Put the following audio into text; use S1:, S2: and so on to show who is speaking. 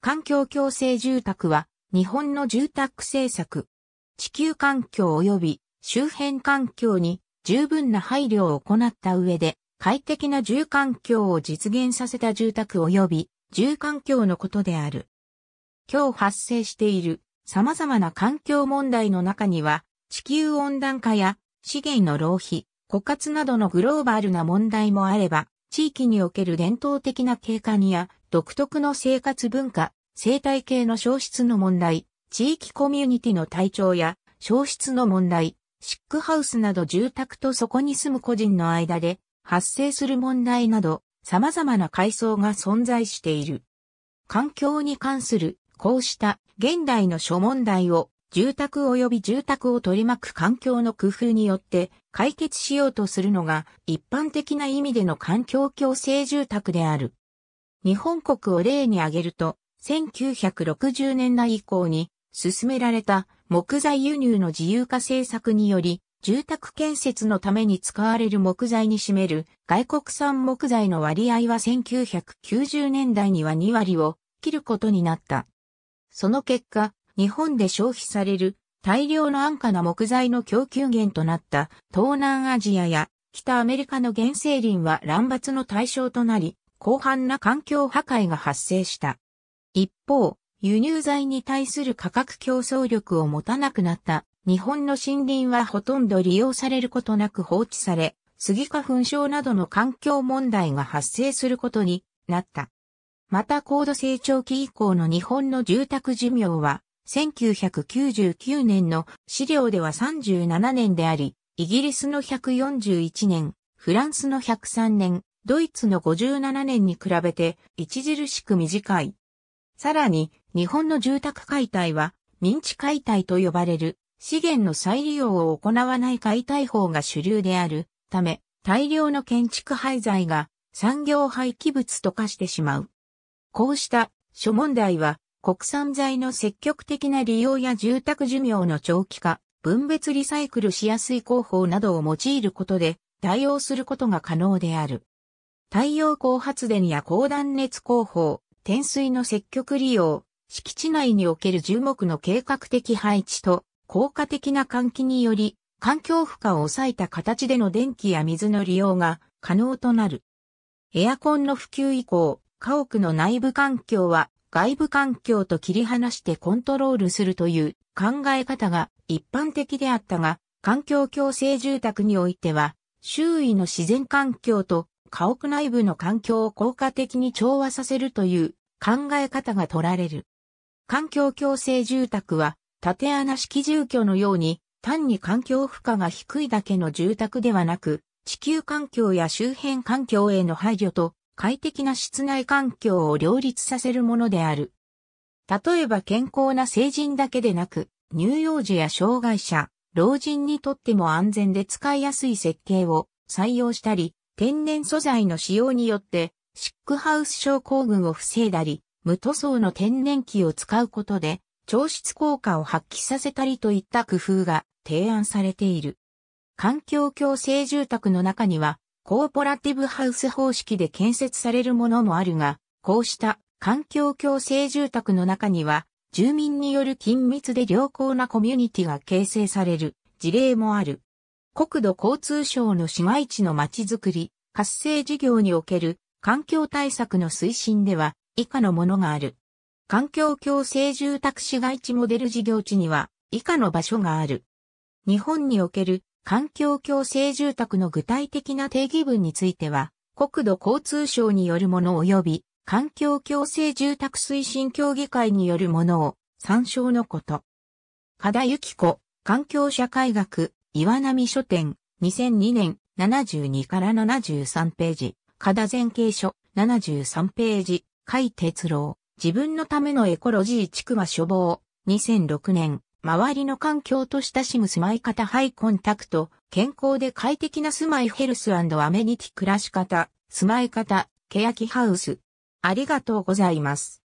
S1: 環境共生住宅は日本の住宅政策、地球環境及び周辺環境に十分な配慮を行った上で快適な住環境を実現させた住宅及び住環境のことである。今日発生している様々な環境問題の中には地球温暖化や資源の浪費、枯渇などのグローバルな問題もあれば、地域における伝統的な景観や独特の生活文化、生態系の消失の問題、地域コミュニティの体調や消失の問題、シックハウスなど住宅とそこに住む個人の間で発生する問題など様々な階層が存在している。環境に関するこうした現代の諸問題を住宅及び住宅を取り巻く環境の工夫によって解決しようとするのが一般的な意味での環境共生住宅である。日本国を例に挙げると、1960年代以降に進められた木材輸入の自由化政策により、住宅建設のために使われる木材に占める外国産木材の割合は1990年代には2割を切ることになった。その結果、日本で消費される大量の安価な木材の供給源となった東南アジアや北アメリカの原生林は乱伐の対象となり、広範な環境破壊が発生した。一方、輸入材に対する価格競争力を持たなくなった日本の森林はほとんど利用されることなく放置され、スギ花粉症などの環境問題が発生することになった。また高度成長期以降の日本の住宅寿命は、1999年の資料では37年であり、イギリスの141年、フランスの103年、ドイツの57年に比べて著しく短い。さらに、日本の住宅解体は、民地解体と呼ばれる、資源の再利用を行わない解体法が主流であるため、大量の建築廃材が産業廃棄物と化してしまう。こうした諸問題は、国産材の積極的な利用や住宅寿命の長期化、分別リサイクルしやすい工法などを用いることで対応することが可能である。太陽光発電や高断熱工法、天水の積極利用、敷地内における樹木の計画的配置と効果的な換気により、環境負荷を抑えた形での電気や水の利用が可能となる。エアコンの普及以降、家屋の内部環境は外部環境と切り離してコントロールするという考え方が一般的であったが、環境共生住宅においては、周囲の自然環境と家屋内部の環境を効果的に調和させるという考え方が取られる。環境共生住宅は、縦穴式住居のように、単に環境負荷が低いだけの住宅ではなく、地球環境や周辺環境への配慮と、快適な室内環境を両立させるものである。例えば健康な成人だけでなく、乳幼児や障害者、老人にとっても安全で使いやすい設計を採用したり、天然素材の使用によってシックハウス症候群を防いだり、無塗装の天然気を使うことで、調湿効果を発揮させたりといった工夫が提案されている。環境共生住宅の中には、コーポラティブハウス方式で建設されるものもあるが、こうした環境共生住宅の中には、住民による緊密で良好なコミュニティが形成される事例もある。国土交通省の市街地のまちづくり、活性事業における環境対策の推進では以下のものがある。環境共生住宅市街地モデル事業地には以下の場所がある。日本における環境共生住宅の具体的な定義文については、国土交通省によるもの及び環境共生住宅推進協議会によるものを参照のこと。加田幸子、環境社会学、岩波書店、2002年72から73ページ。加田前景書、73ページ、甲斐哲郎、自分のためのエコロジー地区は処方、2006年、周りの環境と親しむ住まい方ハイコンタクト、健康で快適な住まいヘルスアメニティ暮らし方、住まい方、ケヤキハウス。ありがとうございます。